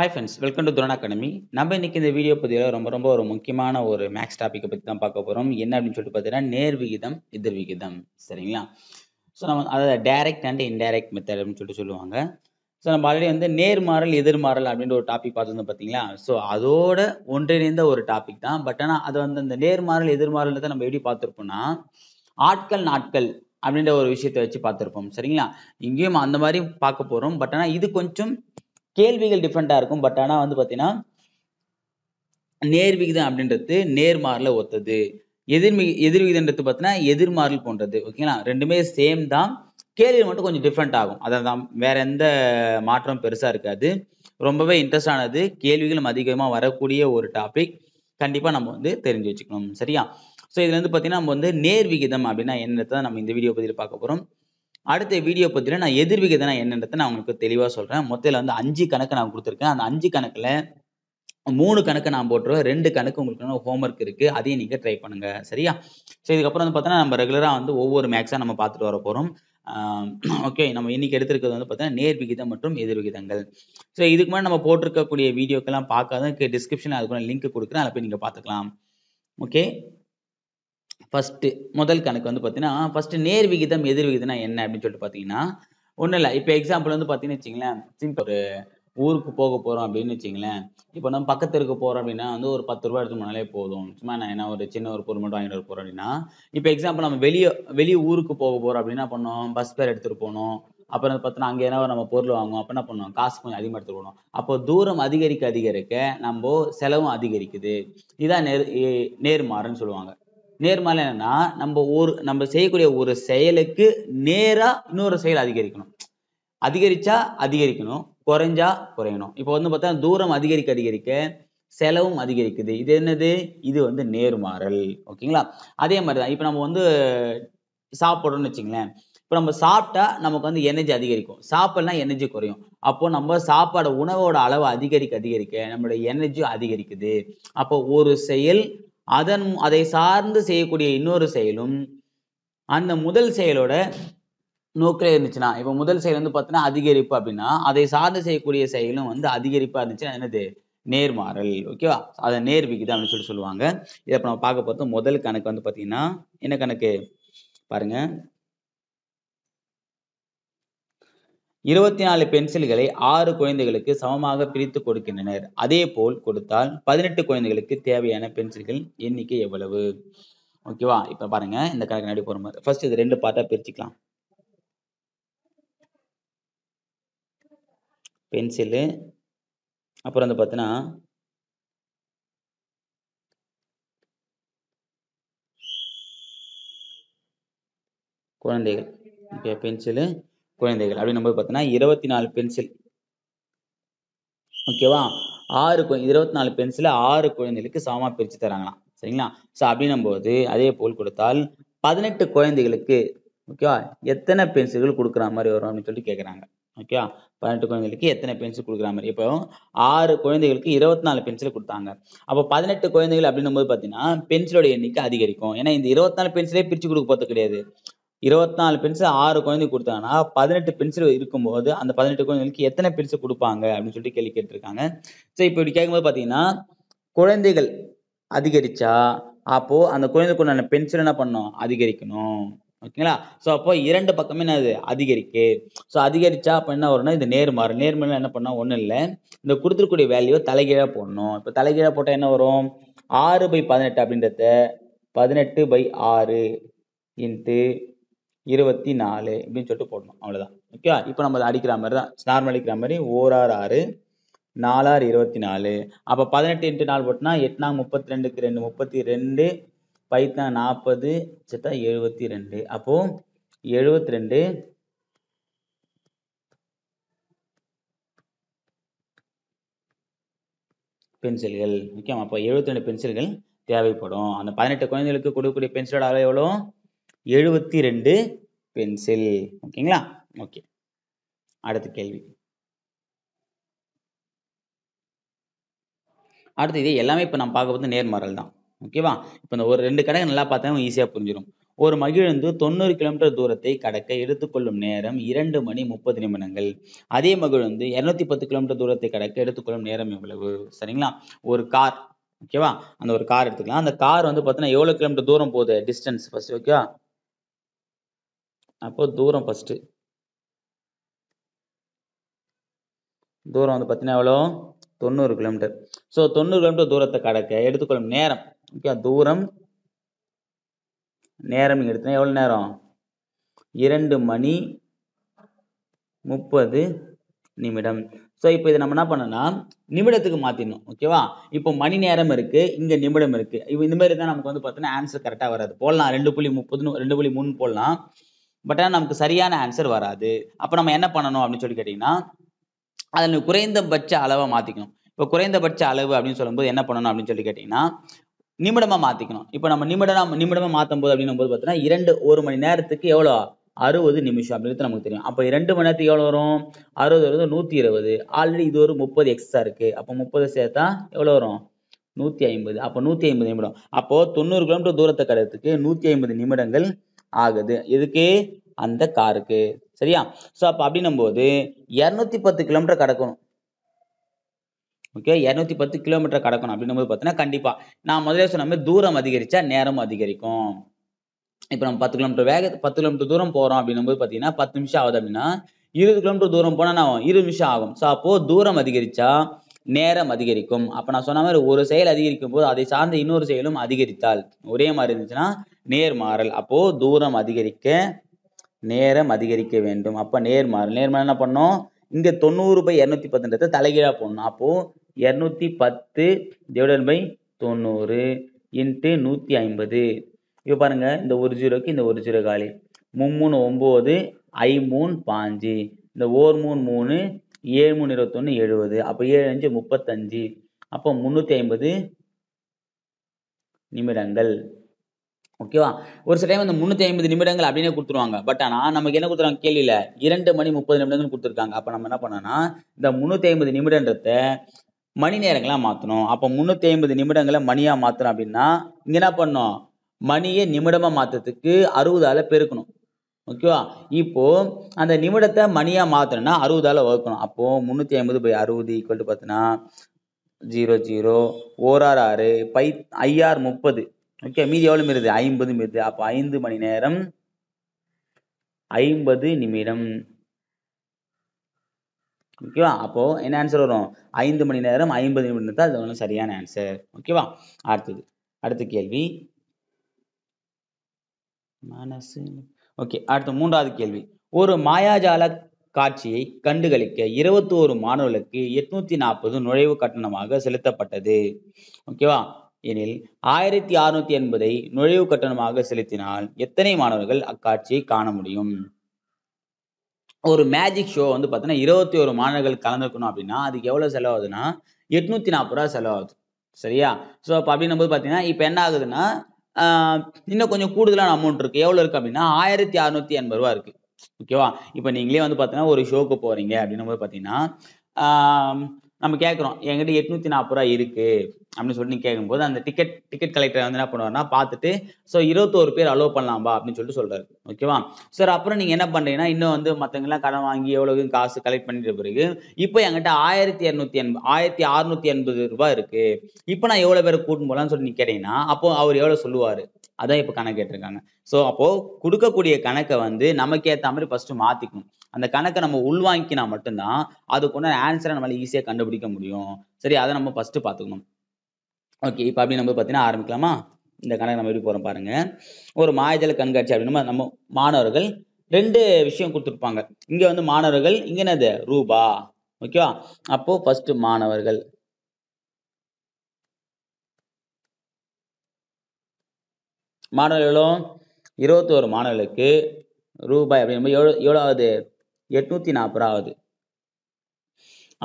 hi friends welcome to துரணா academy நம்ம இன்னைக்கு இந்த வீடியோ பதிவில் ரொம்ப ரொம்ப ஒரு முக்கியமான ஒரு மேக்ஸ் டாப்பிக்கை பற்றி தான் பார்க்க போகிறோம் என்ன அப்படின்னு சொல்லிட்டு பார்த்தீங்கன்னா நேர் விகிதம் எதிர் விகிதம் சரிங்களா ஸோ நம்ம அதாவது டைரக்ட் அண்ட் இன்டைரக்ட் மெத்தட் அப்படின்னு சொல்லிட்டு சொல்லுவாங்க ஸோ நம்ம ஆல்ரெடி வந்து நேர்மாறல் எதிர்மாறல் அப்படின்ற ஒரு டாபிக் பார்த்துருந்தோம் பார்த்தீங்களா ஸோ அதோட ஒன்றிணைந்த ஒரு டாபிக் தான் பட் ஆனால் அது வந்து அந்த நேர்மாறல் எதிர்மாறல் தான் நம்ம எப்படி பார்த்துருப்போம்னா ஆட்கள் நாட்கள் அப்படின்ற ஒரு விஷயத்தை வச்சு பார்த்துருப்போம் சரிங்களா இங்கேயும் அந்த மாதிரி பார்க்க போகிறோம் பட் ஆனால் இது கொஞ்சம் கேள்விகள் டிஃப்ரெண்ட்டாக இருக்கும் பட் ஆனால் வந்து பார்த்தீங்கன்னா நேர்விகிதம் அப்படின்றது நேர்மாரில் ஒத்தது எதிர்மி எதிர் விகிதம்ன்றது பார்த்தீங்கன்னா எதிர்மாறல் போன்றது ஓகேங்களா ரெண்டுமே சேம் தான் கேள்வி மட்டும் கொஞ்சம் டிஃப்ரெண்ட் ஆகும் அதை தான் வேற எந்த மாற்றம் பெருசாக இருக்காது ரொம்பவே இன்ட்ரெஸ்ட் ஆனது கேள்விகளும் அதிகமாக வரக்கூடிய ஒரு டாபிக் கண்டிப்பாக நம்ம வந்து தெரிஞ்சு வச்சுக்கணும் சரியா ஸோ இதுலேருந்து வந்து பார்த்தீங்கன்னா நம்ம வந்து நேர்விகிதம் அப்படின்னா என்னத்தை நம்ம இந்த வீடியோ பதிவில் பார்க்க போகிறோம் அடுத்த வீடியோ பற்றியில் நான் எதிர்விகிதனா என்னென்றத நான் உங்களுக்கு தெளிவாக சொல்கிறேன் மொத்தத்தில் வந்து அஞ்சு கணக்கு நான் கொடுத்துருக்கேன் அந்த அஞ்சு கணக்கில் மூணு கணக்கு நான் போட்டுருவேன் ரெண்டு கணக்கு உங்களுக்கு ஹோம்ஒர்க் இருக்குது அதையும் நீங்கள் ட்ரை பண்ணுங்கள் சரியா சரி இதுக்கப்புறம் வந்து பார்த்தோன்னா நம்ம ரெகுலராக வந்து ஒவ்வொரு மேக்ஸாக நம்ம பார்த்துட்டு வர போகிறோம் ஓகே நம்ம இன்னைக்கு எடுத்திருக்கிறது வந்து பார்த்தீங்கன்னா நேர் விகிதம் மற்றும் எதிர் விகிதங்கள் ஸோ இதுக்கு முன்னாடி நம்ம போட்டிருக்கக்கூடிய வீடியோக்கெல்லாம் பார்க்காத டிஸ்கிரிப்ஷன் அதுக்குள்ள லிங்க் கொடுக்குறேன் அதை போய் நீங்கள் பார்த்துக்கலாம் ஓகே ஃபஸ்ட்டு முதல் கணக்கு வந்து பார்த்தீங்கன்னா ஃபஸ்ட்டு நேர் விகிதம் எதிர் விகிதம்னா என்ன அப்படின்னு சொல்லிட்டு பார்த்தீங்கன்னா ஒன்றும் இல்லை இப்போ எக்ஸாம்பிள் வந்து பார்த்தீங்கன்னு வச்சிங்களேன் ஒரு ஊருக்கு போக போகிறோம் அப்படின்னு வச்சிங்களேன் இப்போ நம்ம பக்கத்து போகிறோம் அப்படின்னா வந்து ஒரு பத்து ரூபா எடுத்து போனாலே போதும் சும்மா நான் என்ன ஒரு சின்ன ஒரு பொருள் மட்டும் வாங்கிட்டு போகிறோம் அப்படின்னா இப்போ எக்ஸாம்பிள் நம்ம வெளியே வெளியே ஊருக்கு போக போகிறோம் அப்படின்னா பண்ணோம் பஸ் பேர் எடுத்துகிட்டு போகணும் அப்புறம் பார்த்தீங்கன்னா அங்கே என்ன நம்ம பொருள் வாங்குவோம் அப்போ என்ன பண்ணுவோம் காசு கொஞ்சம் அதிகமாக எடுத்துக்கணும் அப்போ தூரம் அதிகரிக்க அதிகரிக்க நம்ம செலவும் அதிகரிக்குது இதான் நேர் நேர்மாறுன்னு சொல்லுவாங்க நேர்மலை என்னன்னா நம்ம ஒரு நம்ம செய்யக்கூடிய ஒரு செயலுக்கு நேரா இன்னொரு செயல் அதிகரிக்கணும் அதிகரிச்சா அதிகரிக்கணும் குறைஞ்சா குறையணும் இப்போ வந்து பார்த்தா தூரம் அதிகரிக்க அதிகரிக்க செலவும் அதிகரிக்குது இது என்னது இது வந்து நேர்மாறல் ஓகேங்களா அதே மாதிரி தான் இப்போ நம்ம வந்து சாப்பிட்றோம்னு வச்சுங்களேன் இப்போ நம்ம சாப்பிட்டா நமக்கு வந்து எனர்ஜி அதிகரிக்கும் சாப்பிடலாம் எனர்ஜி குறையும் அப்போ நம்ம சாப்பாடு உணவோட அளவு அதிகரிக்க அதிகரிக்க நம்மளுடைய எனர்ஜி அதிகரிக்குது அப்போ ஒரு செயல் அதன் அதை சார்ந்து செய்யக்கூடிய இன்னொரு செயலும் அந்த முதல் செயலோட நோக்கில் இருந்துச்சுன்னா இப்போ முதல் செயல் வந்து பார்த்தீங்கன்னா அதிகரிப்பு அப்படின்னா அதை சார்ந்து செய்யக்கூடிய செயலும் வந்து அதிகரிப்பாக இருந்துச்சுன்னா என்னது நேர்மாறல் ஓகேவா அதை நேர் விகிதம் அப்படின்னு சொல்லிட்டு சொல்லுவாங்க இதை இப்போ நம்ம பார்க்க போகிறது முதல் கணக்கு வந்து பார்த்தீங்கன்னா என்ன கணக்கு பாருங்க இருபத்தி நாலு பென்சில்களை ஆறு குழந்தைகளுக்கு சமமாக பிரித்து கொடுக்கின்றனர் அதே போல் கொடுத்தால் பதினெட்டு குழந்தைகளுக்கு தேவையான பென்சில்கள் எண்ணிக்கை எவ்வளவு ஓகேவா இப்ப பாருங்க இந்த கணக்கு நடி போற மாதிரி ஃபர்ஸ்ட் இது ரெண்டு பார்ட்டா பிரிச்சுக்கலாம் பென்சிலு அப்புறம் வந்து பார்த்தீங்கன்னா குழந்தைகள் ஓகே பென்சிலு குழந்தைகள் அப்படின்னும் போது இருபத்தி நாலு பென்சில் ஓகேவா ஆறு இருபத்தி நாலு பென்சில் ஆறு குழந்தைகளுக்கு சமமாக பிரித்து தராங்களாம் சரிங்களா ஸோ அப்படின்னும் போது அதே போல் கொடுத்தால் பதினெட்டு குழந்தைகளுக்கு ஓகேவா எத்தனை பென்சில்கள் கொடுக்குற மாதிரி வரும் அப்படின்னு சொல்லிட்டு கேட்குறாங்க ஓகேவா பதினெட்டு குழந்தைகளுக்கு எத்தனை பென்சில் கொடுக்குற மாதிரி இப்போ ஆறு குழந்தைகளுக்கு இருபத்தி நாலு பென்சில் கொடுத்தாங்க அப்போ பதினெட்டு குழந்தைகள் அப்படின்னும் போது பார்த்தீங்கன்னா பென்சிலோட எண்ணிக்கை அதிகரிக்கும் ஏன்னா இந்த இருபத்தி நாலு பென்சிலே பிரித்து கொடுக்க போகிறது கிடையாது இருபத்தி நாலு பென்சில் ஆறு குழந்தை கொடுத்தாங்கன்னா பதினெட்டு பென்சில் இருக்கும்போது அந்த பதினெட்டு குழந்தைகளுக்கு எத்தனை பென்சில் கொடுப்பாங்க அப்படின்னு சொல்லிட்டு கேள்வி கேட்டிருக்காங்க ஸோ இப்போ இப்படி கேட்கும்போது பார்த்தீங்கன்னா குழந்தைகள் அதிகரிச்சா அப்போ அந்த குழந்தைக்கு உண்டான பென்சில் என்ன பண்ணும் அதிகரிக்கணும் ஓகேங்களா ஸோ அப்போ இரண்டு பக்கமே என்னது அதிகரிக்கு ஸோ அதிகரிச்சா அப்போ என்ன வரும்னா இது நேர்மாறு நேர்மாறு என்ன பண்ணால் ஒன்றும் இல்லை இந்த கொடுத்துருக்கூடிய வேல்யூ தலைகீழாக போடணும் இப்போ தலைகீழாக போட்டால் என்ன வரும் ஆறு பை பதினெட்டு அப்படின்றத பதினெட்டு பை ஆறு இன்ட்டு இருபத்தி நாலு அப்படின்னு சொல்லிட்டு போடணும் அவ்வளோதான் ஓகே இப்போ நம்ம அடிக்கிற மாதிரி தான் நார்மல் அடிக்கிற மாதிரி ஓர் ஆறு ஆறு நாலாறு இருபத்தி நாலு அப்போ பதினெட்டு இன்ட்டு நாலு போட்டோம்னா எட்னா முப்பத்தி ரெண்டுக்கு ரெண்டு முப்பத்தி ரெண்டு பைத்தான் நாற்பது சித்தா எழுபத்தி ரெண்டு அப்போது எழுபத்தி ரெண்டு பென்சில்கள் ஓகேவா அப்போ எழுபத்தி ரெண்டு பென்சில்கள் தேவைப்படும் அந்த பதினெட்டு குழந்தைகளுக்கு கொடுக்கக்கூடிய பென்சிலோட அளவு எவ்வளோ எழுபத்தி ரெண்டு பென்சில் ஓகேங்களா ஓகே அடுத்த கேள்வி அடுத்து இது எல்லாமே இப்போ நம்ம பார்க்க போது நேர்மாறல் தான் ஓகேவா இப்போ இந்த ஒரு ரெண்டு கடைகள் நல்லா பார்த்தா ஈஸியாக புரிஞ்சிடும் ஒரு மகிழுந்து தொண்ணூறு கிலோமீட்டர் தூரத்தை கடக்க எடுத்துக்கொள்ளும் நேரம் இரண்டு மணி முப்பது நிமிடங்கள் அதே மகிழ்ந்து இரநூத்தி பத்து கிலோமீட்டர் தூரத்தை கடக்க எடுத்துக்கொள்ளும் நேரம் எவ்வளவு சரிங்களா ஒரு கார் ஓகேவா அந்த ஒரு கார் எடுத்துக்கலாம் அந்த கார் வந்து பார்த்தீங்கன்னா எவ்வளோ கிலோமீட்டர் தூரம் போகுது டிஸ்டன்ஸ் ஃபர்ஸ்ட் ஓகேவா அப்போ தூரம் ஃபஸ்ட்டு தூரம் வந்து பார்த்தீங்கன்னா எவ்வளோ தொண்ணூறு கிலோமீட்டர் ஸோ தொண்ணூறு கிலோமீட்டர் தூரத்தை கடக்க எடுத்துக்கொள்ளும் நேரம் ஓகே தூரம் நேரம் நீங்கள் எடுத்தீங்கன்னா எவ்வளோ நேரம் இரண்டு மணி முப்பது நிமிடம் ஸோ இப்போ இதை நம்ம என்ன பண்ணோன்னா நிமிடத்துக்கு மாற்றிடணும் ஓகேவா இப்போ மணி நேரம் இருக்குது இங்கே நிமிடம் இருக்குது இப்போ இந்த மாதிரி தான் நமக்கு வந்து பார்த்தீங்கன்னா ஆன்சர் கரெக்டாக வராது போடலாம் ரெண்டு புள்ளி முப்பதுன்னு ரெண்டு புள்ளி மூணு போடலாம் பட் ஆனால் நமக்கு சரியான ஆன்சர் வராது அப்போ நம்ம என்ன பண்ணணும் அப்படின்னு சொல்லி கேட்டிங்கன்னா அதில் குறைந்தபட்ச அளவை மாற்றிக்கணும் இப்போ குறைந்தபட்ச அளவு அப்படின்னு சொல்லும்போது என்ன பண்ணணும் அப்படின்னு சொல்லி கேட்டிங்கன்னா நிமிடமாக மாற்றிக்கணும் இப்போ நம்ம நிமிடம் நிமிடமாக மாற்றும் போது அப்படின்னும் போது பார்த்தோன்னா இரண்டு ஒரு மணி நேரத்துக்கு எவ்வளோ அறுபது நிமிஷம் அப்படின்றது நமக்கு தெரியும் அப்போ இரண்டு மணி நேரத்துக்கு எவ்வளோ வரும் அறுபது வருது நூற்றி இருபது ஆல்ரெடி இது ஒரு முப்பது எக்ஸ்ட்ரா இருக்குது அப்போ முப்பது சேர்த்தா எவ்வளோ வரும் நூற்றி ஐம்பது அப்போ நூற்றி ஐம்பது நிமிடம் அப்போது தொண்ணூறு கிலோமீட்டர் தூரத்தை கடத்துக்கு நூற்றி ஐம்பது நிமிடங்கள் ஆகுது எதுக்கு அந்த காருக்கு சரியா ஸோ அப்போ அப்படின்னும் போது இரநூத்தி பத்து கிலோமீட்டர் கடக்கணும் ஓகே இரநூத்தி பத்து கிலோமீட்டர் கடக்கணும் அப்படின்னும் போது பார்த்தீங்கன்னா கண்டிப்பாக நான் முதல்ல சொன்ன மாதிரி தூரம் அதிகரிச்சா நேரம் அதிகரிக்கும் இப்போ நம்ம பத்து கிலோமீட்டர் வேக பத்து கிலோமீட்டர் தூரம் போகிறோம் அப்படின்னும் போது பார்த்தீங்கன்னா பத்து நிமிஷம் ஆகுது அப்படின்னா இருபது கிலோமீட்டர் தூரம் போனால் நான் இருபது நிமிஷம் ஆகும் ஸோ அப்போது தூரம் அதிகரிச்சா நேரம் அதிகரிக்கும் அப்போ நான் சொன்ன மாதிரி ஒரு செயல் அதிகரிக்கும் போது அதை சார்ந்த இன்னொரு செயலும் அதிகரித்தால் ஒரே மாதிரி இருந்துச்சுன்னா நேர் மாறல் அப்போ தூரம் அதிகரிக்க நேரம் அதிகரிக்க வேண்டும் அப்ப நேர் மாறல் என்ன பண்ணோம் இங்க தொண்ணூறு பை இரநூத்தி பத்துன்றத தலைகீழா போடணும் அப்போ இரநூத்தி பத்து டிவைடட் பை தொண்ணூறு இன்ட்டு நூற்றி ஐம்பது இப்போ பாருங்கள் இந்த ஒரு ஜீரோக்கு இந்த ஒரு ஜீரோ காலி மும்மூணு ஒம்பது ஐ மூணு பாஞ்சு இந்த ஓர் மூணு மூணு ஏழு மூணு இருபத்தொன்று எழுபது அப்போ ஏழு அஞ்சு முப்பத்தஞ்சு அப்போ முந்நூற்றி ஐம்பது நிமிடங்கள் ஓகேவா ஒரு சில டைம் அந்த முந்நூற்றி ஐம்பது நிமிடங்கள் அப்படின்னே கொடுத்துருவாங்க பட் ஆனால் நமக்கு என்ன கொடுத்துருவாங்க கேள்வியில் இரண்டு மணி முப்பது நிமிடங்கள் கொடுத்துருக்காங்க அப்போ நம்ம என்ன பண்ணோம்னா இந்த முந்நூற்றி ஐம்பது நிமிடன்றத மணி நேரங்களாக மாற்றணும் அப்போ முந்நூற்றி ஐம்பது நிமிடங்களை மணியாக மாற்றணும் அப்படின்னா இங்கே என்ன பண்ணோம் மணியை நிமிடமாக மாற்றுறதுக்கு அறுபதால் பெருக்கணும் ஓகேவா இப்போ அந்த நிமிடத்தை மணியாக மாற்றணும்னா அறுபதால வகுக்கணும் அப்போது முந்நூற்றி ஐம்பது பை அறுபது ஈக்குவல் டு பார்த்தீங்கன்னா ஜீரோ ஜீரோ ஓரார் ஆறு பை ஐஆர் முப்பது ஓகே மீதி எவ்வளவு மீறுது ஐம்பது மீறுது அப்போ ஐந்து மணி நேரம் ஐம்பது நிமிடம் ஓகேவா அப்போ என்ன ஆன்சர் வரும் ஐந்து மணி நேரம் ஐம்பது நிமிடம் தான் அது ஒன்றும் சரியான ஆன்சர் ஓகேவா அடுத்தது அடுத்த கேள்வி மனசு ஓகே அடுத்த மூன்றாவது கேள்வி ஒரு மாயாஜால காட்சியை கண்டுகளிக்க இருபத்தோரு மாணவர்களுக்கு எட்நூத்தி நாற்பது நுழைவு கட்டணமாக செலுத்தப்பட்டது ஓகேவா எனில் ஆயிரத்தி அறுநூத்தி எண்பதை நுழைவு கட்டணமாக செலுத்தினால் எத்தனை மாணவர்கள் அக்காட்சியை காண முடியும் ஒரு மேஜிக் ஷோ வந்து பார்த்தீங்கன்னா இருபத்தி ஒரு மாணவர்கள் கலந்துக்கணும் அப்படின்னா அதுக்கு எவ்வளவு செலவாகுதுன்னா எட்நூத்தி நாற்பது ரூபா செலவாகுது சரியா ஸோ அப்போ அப்படின்னும் போது பார்த்தீங்கன்னா இப்போ என்ன ஆகுதுன்னா இன்னும் கொஞ்சம் கூடுதலான அமௌண்ட் இருக்கு எவ்வளோ இருக்கு அப்படின்னா ஆயிரத்தி அறுநூத்தி எண்பது ரூபா இருக்கு ஓகேவா இப்போ நீங்களே வந்து பார்த்தீங்கன்னா ஒரு ஷோக்கு போறீங்க அப்படின்னும் போது பார்த்தீங்கன்னா நம்ம கேட்குறோம் என்கிட்ட எட்நூத்தி நாற்பது ரூபா இருக்கு அப்படின்னு சொல்லிட்டு கேட்கும்போது அந்த டிக்கெட் டிக்கெட் கலெக்டர் வந்து என்ன பண்ணுவார்னா பார்த்துட்டு ஸோ இருபத்தோரு பேர் அலோவ் பண்ணலாம்பா அப்படின்னு சொல்லிட்டு சொல்றாரு ஓகேவா சார் அப்புறம் நீங்கள் என்ன பண்ணுறீங்கன்னா இன்னும் வந்து மற்றவங்களாம் கடன் வாங்கி எவ்வளவு காசு கலெக்ட் பண்ணிட்டு பிறகு இப்போ என்கிட்ட ஆயிரத்தி இரநூத்தி எண்பது ஆயிரத்தி அறுநூத்தி எண்பது ரூபாய் இருக்கு இப்போ நான் எவ்வளோ பேரை கூட்டும் போகலான்னு சொல்லி நீ கேட்டீங்கன்னா அப்போ அவர் எவ்வளோ சொல்லுவார் அதான் இப்போ கணக்கு கேட்டிருக்காங்க ஸோ அப்போது கொடுக்கக்கூடிய கணக்கை வந்து நமக்கு ஏற்ற மாதிரி ஃபஸ்ட்டு மாற்றிக்கணும் அந்த கணக்கை நம்ம உள்வாங்கினா மட்டும்தான் அதுக்குன்னு ஆன்சரை நம்மளால ஈஸியாக கண்டுபிடிக்க முடியும் சரி அதை நம்ம ஃபஸ்ட்டு பார்த்துக்கணும் ஓகே இப்போ அப்படி நம்ம பார்த்தீங்கன்னா ஆரம்பிக்கலாமா இந்த கணக்கு நம்ம எப்படி போகிறோம் பாருங்க ஒரு மாயஜல கண்காட்சி அப்படின்னா நம்ம மாணவர்கள் ரெண்டு விஷயம் கொடுத்துருப்பாங்க இங்கே வந்து மாணவர்கள் இங்கே என்னது ரூபா ஓகேவா அப்போ ஃபர்ஸ்ட் மாணவர்கள் மாணவர்களும் இருபத்தோரு மாணவர்களுக்கு ரூபாய் அப்படின்னு எவ்வளோ எவ்வளோவது எட்நூத்தி நாற்பது ஆகுது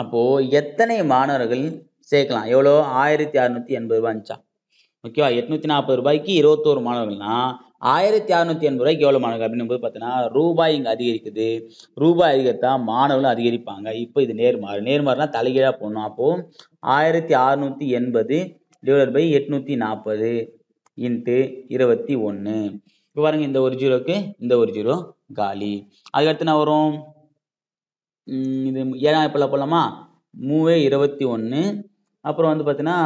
அப்போ எத்தனை மாணவர்கள் சேர்க்கலாம் எவ்வளோ ஆயிரத்தி அறநூத்தி எண்பது ரூபா இருந்துச்சா ஓகேவா எட்நூற்றி நாற்பது ரூபாய்க்கு இருபத்தோரு மாணவர்கள்னா ஆயிரத்தி அறநூற்றி எண்பது ரூபாய்க்கு எவ்வளோ மாணவர்கள் அப்படின்னும் போது பார்த்தீங்கன்னா ரூபாய் இங்கே அதிகரிக்குது ரூபாய் அதிகரித்தா மாணவர்களும் அதிகரிப்பாங்க இப்போ இது நேர்மாறு நேர்மாறுனா தலைகீழாக போடணும் அப்போது ஆயிரத்தி அறநூற்றி எண்பது டிவைட் பை எட்நூற்றி நாற்பது இன்ட்டு இருபத்தி ஒன்று இப்போ பாருங்க இந்த ஒரு ஜீரோக்கு இந்த ஒரு ஜீரோ காலி அதுக்கடுத்து என்ன வரும் இது ஏழாம் இப்போலாம் போடலாமா மூவே இருபத்தி ஒன்று அப்புறம் வந்து பார்த்தீங்கன்னா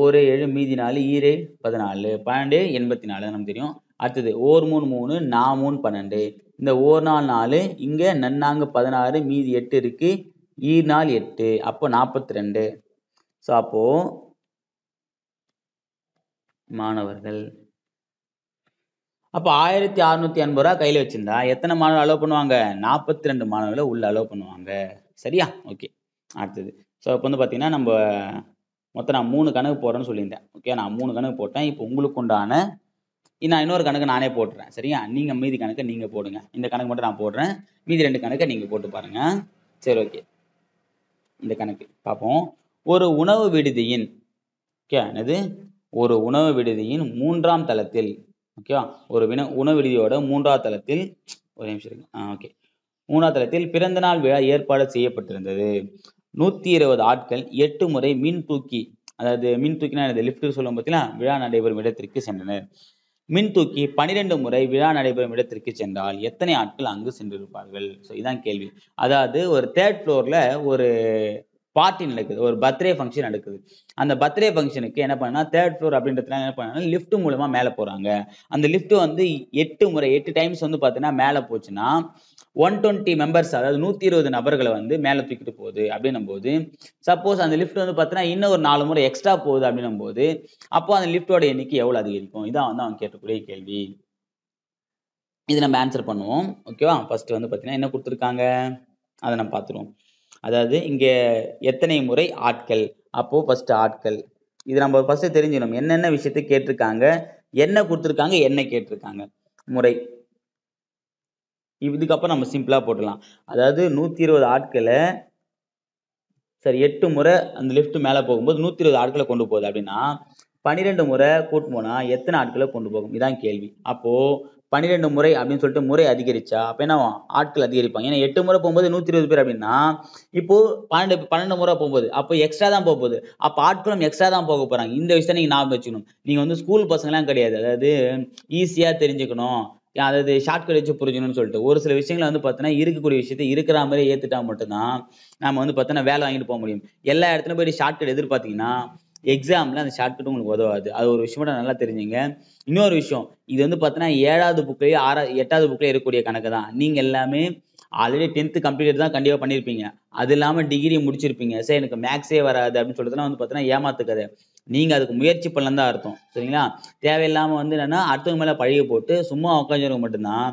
ஒரு ஏழு மீதி நாலு ஈரே பதினாலு பன்னெண்டு எண்பத்தி நாலு நமக்கு தெரியும் அடுத்தது ஓர் மூணு மூணு நா மூணு பன்னெண்டு இந்த ஓர் நாள் நாலு இங்கே நன்னாங்க பதினாறு மீதி எட்டு இருக்கு ஈர் நாள் எட்டு அப்போ நாற்பத்தி ரெண்டு ஸோ அப்போது மாணவர்கள் அப்போ ஆயிரத்தி அறுநூத்தி ஐம்பது ரூபா கையில் வச்சுருந்தா எத்தனை மாணவர் அலோவ் பண்ணுவாங்க நாற்பத்தி ரெண்டு மாணவர்களை உள்ள அலோவ் பண்ணுவாங்க சரியா ஓகே அடுத்தது ஸோ இப்போ வந்து பார்த்தீங்கன்னா நம்ம மொத்தம் நான் மூணு கணக்கு போடுறேன்னு சொல்லியிருந்தேன் ஓகே நான் மூணு கணக்கு போட்டேன் இப்போ உங்களுக்கு உண்டான நான் இன்னொரு கணக்கு நானே போட்டுறேன் சரியா நீங்கள் மீதி கணக்கை நீங்கள் போடுங்க இந்த கணக்கு மட்டும் நான் போடுறேன் மீதி ரெண்டு கணக்கை நீங்கள் போட்டு பாருங்க சரி ஓகே இந்த கணக்கு பார்ப்போம் ஒரு உணவு விடுதியின் ஓகே என்னது ஒரு உணவு விடுதியின் மூன்றாம் தளத்தில் ஓகேவா ஒரு வின உணவு விடுதியோட மூன்றாம் தளத்தில் ஒரு நிமிஷம் இருக்கு ஓகே மூணாம் தளத்தில் பிறந்தநாள் விழா ஏற்பாடு செய்யப்பட்டிருந்தது நூத்தி இருபது ஆட்கள் எட்டு முறை மின் தூக்கி அதாவது மின் தூக்கினா இந்த லிப்ட் சொல்லுவோம் பார்த்தீங்கன்னா விழா நடைபெறும் இடத்திற்கு சென்றனர் மின் தூக்கி பனிரெண்டு முறை விழா நடைபெறும் இடத்திற்கு சென்றால் எத்தனை ஆட்கள் அங்கு சென்றிருப்பார்கள் ஸோ இதான் கேள்வி அதாவது ஒரு தேர்ட் ஃப்ளோர்ல ஒரு பார்ட்டி நடக்குது ஒரு பர்த்டே ஃபங்க்ஷன் நடக்குது அந்த பர்த்டே ஃபங்க்ஷனுக்கு என்ன பண்ணா தேர்ட் ஃப்ளோர் அப்படின்றதுலாம் என்ன பண்ணா லிஃப்ட் மூலமா மேலே போறாங்க அந்த லிஃப்ட் வந்து எட்டு முறை எட்டு டைம்ஸ் வந்து பார்த்தீங்கன்னா மேலே போச்சுன்னா ஒன் டுவெண்ட்டி மெம்பர்ஸ் அதாவது நூற்றி இருபது நபர்களை வந்து மேலே தூக்கிட்டு போகுது அப்படின்னும் போது சப்போஸ் அந்த லிஃப்ட் வந்து பார்த்தீங்கன்னா இன்னும் ஒரு நாலு முறை எக்ஸ்ட்ரா போகுது அப்படின்னும் போது அப்போ அந்த லிஃப்டோட எண்ணிக்கை எவ்வளோ அதிகரிக்கும் இதான் வந்து அவன் கேட்டக்கூடிய கேள்வி இது நம்ம ஆன்சர் பண்ணுவோம் ஓகேவா ஃபர்ஸ்ட் வந்து பார்த்தீங்கன்னா என்ன கொடுத்துருக்காங்க அதை நம்ம பார்த்துருவோம் அதாவது இங்கே எத்தனை முறை ஆட்கள் அப்போது ஃபஸ்ட்டு ஆட்கள் இது நம்ம ஃபஸ்ட்டு தெரிஞ்சிடணும் என்னென்ன விஷயத்தை கேட்டிருக்காங்க என்ன கொடுத்துருக்காங்க என்ன கேட்டிருக்காங்க முறை இதுக்கப்புறம் நம்ம சிம்பிளாக போட்டுக்கலாம் அதாவது நூற்றி இருபது ஆட்களை சரி எட்டு முறை அந்த லிஃப்ட் மேலே போகும்போது நூற்றி இருபது ஆட்களை கொண்டு போகுது அப்படின்னா பன்னிரெண்டு முறை கூட்டு போனால் எத்தனை ஆட்களை கொண்டு போகும் இதான் கேள்வி அப்போது பன்னிரெண்டு முறை அப்படின்னு சொல்லிட்டு முறை அதிகரிச்சா அப்போ என்ன ஆட்கள் அதிகரிப்பாங்க ஏன்னா எட்டு முறை போகும்போது நூற்றி இருபது பேர் அப்படின்னா இப்போ பன்னெண்டு பன்னெண்டு முறை போகும்போது அப்போ எக்ஸ்ட்ரா தான் போக போகுது அப்போ ஆட்களும் எக்ஸ்ட்ரா தான் போக போகிறாங்க இந்த விஷயத்த நீங்கள் ஞாபகம் வச்சுக்கணும் நீங்கள் வந்து ஸ்கூல் பசங்களாம் கிடையாது அதாவது ஈஸியாக தெரிஞ்சுக்கணும் அதாவது ஷார்ட்கட் வச்சு புரிஞ்சணும்னு சொல்லிட்டு ஒரு சில விஷயங்களை வந்து பார்த்தீங்கன்னா இருக்கக்கூடிய விஷயத்தை இருக்கிற மாதிரி ஏற்றுட்டா மட்டும்தான் நம்ம வந்து பார்த்தோன்னா வேலை வாங்கிட்டு போக முடியும் எல்லா இடத்துலையும் போயிட்டு ஷார்ட்கட் எதிர்பார்த்தீங்கன்னா எக்ஸாமில் அந்த ஷார்ட்கட் உங்களுக்கு உதவாது அது ஒரு விஷயம் மட்டும் நல்லா தெரிஞ்சுங்க இன்னொரு விஷயம் இது வந்து பார்த்தீங்கன்னா ஏழாவது புக்லேயே ஆறா எட்டாவது புக்லேயே இருக்கக்கூடிய கணக்கு தான் நீங்கள் எல்லாமே ஆல்ரெடி டென்த்து கம்ப்ளீட் தான் கண்டிப்பாக பண்ணியிருப்பீங்க அது இல்லாமல் டிகிரி முடிச்சிருப்பீங்க சார் எனக்கு மேக்ஸே வராது அப்படின்னு சொல்லிட்டு வந்து பார்த்தீங்கன்னா ஏமாத்துக்காது நீங்கள் அதுக்கு முயற்சி பண்ணலாம் தான் அர்த்தம் சரிங்களா தேவையில்லாமல் வந்து என்னென்னா அடுத்தவங்க மேலே பழகி போட்டு சும்மா உட்காந்துருக்க மட்டும்தான்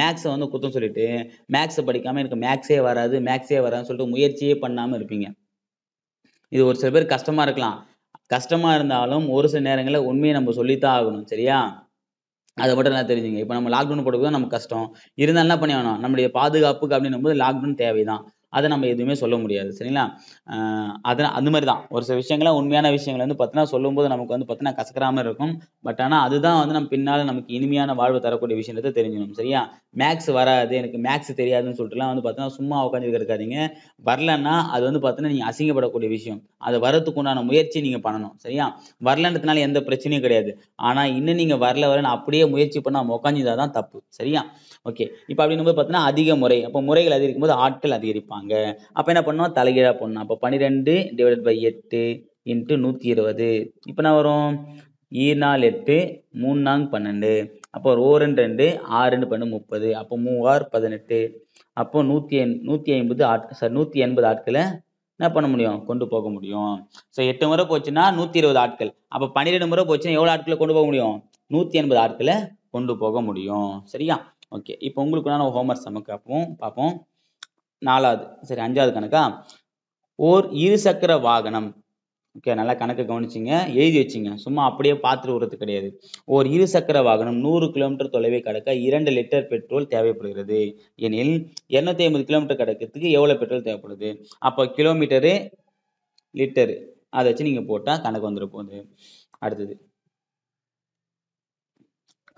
மேக்ஸை வந்து குத்தம் சொல்லிட்டு மேக்ஸை படிக்காமல் எனக்கு மேக்ஸே வராது மேக்ஸே வராதுன்னு சொல்லிட்டு முயற்சியே பண்ணாமல் இருப்பீங்க இது ஒரு சில பேர் கஷ்டமாக இருக்கலாம் கஷ்டமாக இருந்தாலும் ஒரு சில நேரங்களில் உண்மையை நம்ம சொல்லித்தான் ஆகணும் சரியா அதை மட்டும் நல்லா தெரிஞ்சுங்க இப்போ நம்ம லாக்டவுன் போட்டுக்கோ நமக்கு கஷ்டம் இருந்தாலும் என்ன பண்ணி ஆகணும் நம்முடைய பாதுகாப்புக்கு அப்படின்னும் போது லாக்டவுன் தேவை தான் அதை நம்ம எதுவுமே சொல்ல முடியாது சரிங்களா அது அந்த மாதிரி தான் ஒரு சில விஷயங்களை உண்மையான விஷயங்களை வந்து பார்த்தீங்கன்னா சொல்லும்போது நமக்கு வந்து பார்த்தீங்கன்னா கசக்கிறாமல் இருக்கும் பட் ஆனால் அதுதான் வந்து நம்ம பின்னால் நமக்கு இனிமையான வாழ்வு தரக்கூடிய விஷயத்தை தெரிஞ்சிடும் சரியா மேக்ஸ் வராது எனக்கு மேக்ஸ் தெரியாதுன்னு சொல்லிட்டுலாம் வந்து பார்த்தீங்கன்னா சும்மா உட்காந்துட்டு இருக்காதிங்க வரலன்னா அது வந்து பார்த்தீங்கன்னா நீங்கள் அசிங்கப்படக்கூடிய விஷயம் அது வரத்துக்கு உண்டான முயற்சி நீங்கள் பண்ணணும் சரியா வரலன்றதுனால எந்த பிரச்சனையும் கிடையாது ஆனால் இன்னும் நீங்கள் வரல வரலன்னு அப்படியே முயற்சி பண்ணாமல் உட்காந்துதான் தான் தப்பு சரியா ஓகே இப்போ அப்படின்னும் போது பார்த்தீங்கன்னா அதிக முறை அப்போ முறைகள் அதிகரிக்கும் போது ஆட்கள் அதிகரிப்பாங்க பண்ணுவாங்க அப்போ என்ன பண்ணோம் தலைகீழாக பண்ணோம் அப்போ பன்னிரெண்டு டிவைடட் பை எட்டு இன்ட்டு நூற்றி இருபது இப்போ என்ன வரும் நாள் எட்டு மூணு நாங் பன்னெண்டு அப்போ ஒரு ஓ ரெண்டு ரெண்டு ஆறு ரெண்டு பன்னெண்டு முப்பது அப்போ மூவார் பதினெட்டு அப்போ நூற்றி எண் நூற்றி ஐம்பது ஆட் சார் நூற்றி எண்பது ஆட்களை என்ன பண்ண முடியும் கொண்டு போக முடியும் ஸோ எட்டு முறை போச்சுன்னா நூற்றி இருபது ஆட்கள் அப்போ பன்னிரெண்டு முறை போச்சுன்னா எவ்வளோ ஆட்களை கொண்டு போக முடியும் நூற்றி எண்பது ஆட்களை கொண்டு போக முடியும் சரியா ஓகே இப்போ நான் ஹோம்ஒர்க் சமக்கு அப்போ பார்ப்போம் நாலாவது சரி அஞ்சாவது கணக்கா ஓர் இருசக்கர வாகனம் ஓகே நல்லா கணக்கு கவனிச்சிங்க எழுதி வச்சிங்க சும்மா அப்படியே பார்த்துட்டு வர்றது கிடையாது இரு இருசக்கர வாகனம் நூறு கிலோமீட்டர் தொலைவை கடக்க இரண்டு லிட்டர் பெட்ரோல் தேவைப்படுகிறது எனில் இரநூத்தி ஐம்பது கிலோமீட்டர் கிடக்கிறதுக்கு எவ்வளோ பெட்ரோல் தேவைப்படுது அப்போ கிலோமீட்டரு லிட்டரு அதை வச்சு நீங்கள் போட்டால் கணக்கு வந்துருப்போம் போகுது அடுத்தது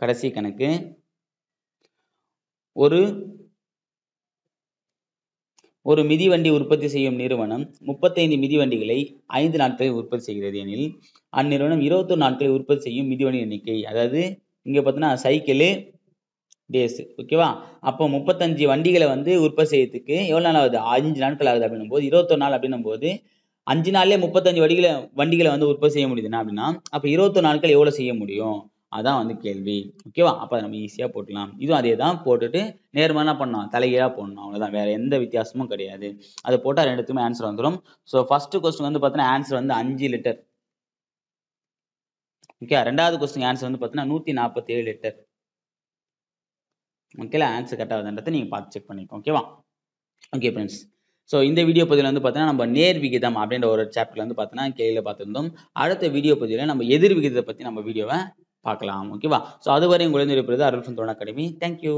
கடைசி கணக்கு ஒரு ஒரு மிதிவண்டி உற்பத்தி செய்யும் நிறுவனம் முப்பத்தைந்து மிதிவண்டிகளை ஐந்து நாட்களில் உற்பத்தி செய்கிறது எனில் அந்நிறுவனம் இருபத்தொரு நாட்களில் உற்பத்தி செய்யும் மிதிவண்டி எண்ணிக்கை அதாவது இங்கே பார்த்தோன்னா சைக்கிளு டேஸ் ஓகேவா அப்போ முப்பத்தஞ்சு வண்டிகளை வந்து உற்பத்தி செய்யறதுக்கு எவ்வளோ நாள் ஆகுது அஞ்சு நாட்கள் ஆகுது அப்படின்னும் போது இருபத்தொரு நாள் அப்படின்னும் போது அஞ்சு நாள்லேயே முப்பத்தஞ்சு வண்டிகளை வண்டிகளை வந்து உற்பத்தி செய்ய முடியுதுன்னா அப்படின்னா அப்போ இருபத்தொரு நாட்கள் எவ்வளோ செய்ய முடியும் அதான் வந்து கேள்வி ஓகேவா அப்போ நம்ம ஈஸியாக போட்டுக்கலாம் இதுவும் அதே தான் போட்டுட்டு நேர்மையா பண்ணோம் தலைகீழாக போடணும் அவ்வளவுதான் வேறு எந்த வித்தியாசமும் கிடையாது அது போட்டால் ரெண்டுத்துக்குமே ஆன்சர் வந்துடும் ஸோ ஃபர்ஸ்ட் கொஸ்டின் வந்து பார்த்தீங்கன்னா ஆன்சர் வந்து அஞ்சு லிட்டர் ஓகே ரெண்டாவது கொஸ்டின் ஆன்சர் வந்து பார்த்தீங்கன்னா நூற்றி நாற்பத்தி ஏழு லிட்டர் ஓகேல ஆன்சர் கரெக்டாக வருதுன்றதை நீங்கள் பார்த்து செக் பண்ணிக்கோ ஓகேவா ஓகே ஃப்ரெண்ட்ஸ் ஸோ இந்த வீடியோ பதிவில் வந்து பார்த்தீங்கன்னா நம்ம நேர் விகிதம் அப்படின்ற ஒரு சாப்டர்ல வந்து பார்த்தீங்கன்னா கேள்வியில் பார்த்துருந்தோம் அடுத்த வீடியோ பதிவில் நம்ம எதிர் விகிதத்தை பற்றி நம்ம வீடியோவை பார்க்கலாம் ஓகேவா ஸோ அதுவரை உங்களிடம் இருப்பது அருள்சந்தோன் அகாடமி தேங்க்யூ